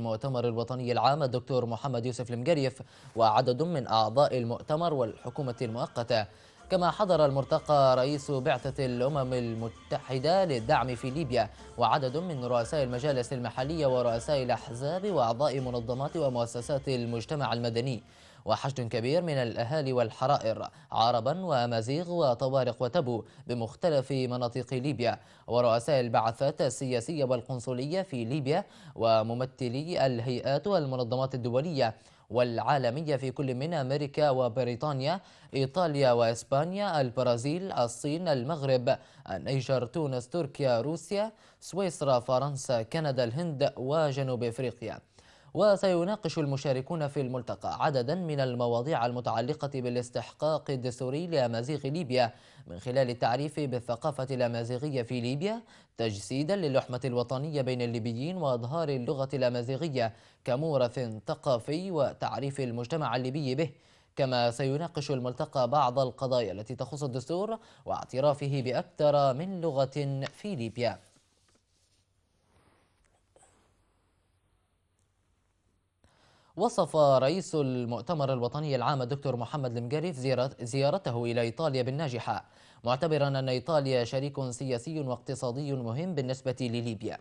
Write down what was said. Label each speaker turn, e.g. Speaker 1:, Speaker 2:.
Speaker 1: المؤتمر الوطني العام الدكتور محمد يوسف المقريف وعدد من أعضاء المؤتمر والحكومة المؤقتة كما حضر المرتقى رئيس بعثة الأمم المتحدة للدعم في ليبيا وعدد من رؤساء المجالس المحلية ورؤساء الأحزاب وأعضاء منظمات ومؤسسات المجتمع المدني وحشد كبير من الأهالي والحرائر عربا وأمازيغ وطوارق وتبو بمختلف مناطق ليبيا ورؤساء البعثات السياسية والقنصلية في ليبيا وممثلي الهيئات والمنظمات الدولية والعالمية في كل من أمريكا وبريطانيا إيطاليا وإسبانيا البرازيل الصين المغرب النيجر تونس تركيا روسيا سويسرا فرنسا كندا الهند وجنوب إفريقيا وسيناقش المشاركون في الملتقى عددا من المواضيع المتعلقة بالاستحقاق الدستوري لأمازيغ ليبيا من خلال التعريف بالثقافة الأمازيغية في ليبيا تجسيدا للحمة الوطنية بين الليبيين وإظهار اللغة الأمازيغية كمورث ثقافي وتعريف المجتمع الليبي به كما سيناقش الملتقى بعض القضايا التي تخص الدستور واعترافه بأكثر من لغة في ليبيا وصف رئيس المؤتمر الوطني العام الدكتور محمد المجري زيارته إلى إيطاليا بالناجحة معتبرا أن إيطاليا شريك سياسي واقتصادي مهم بالنسبة لليبيا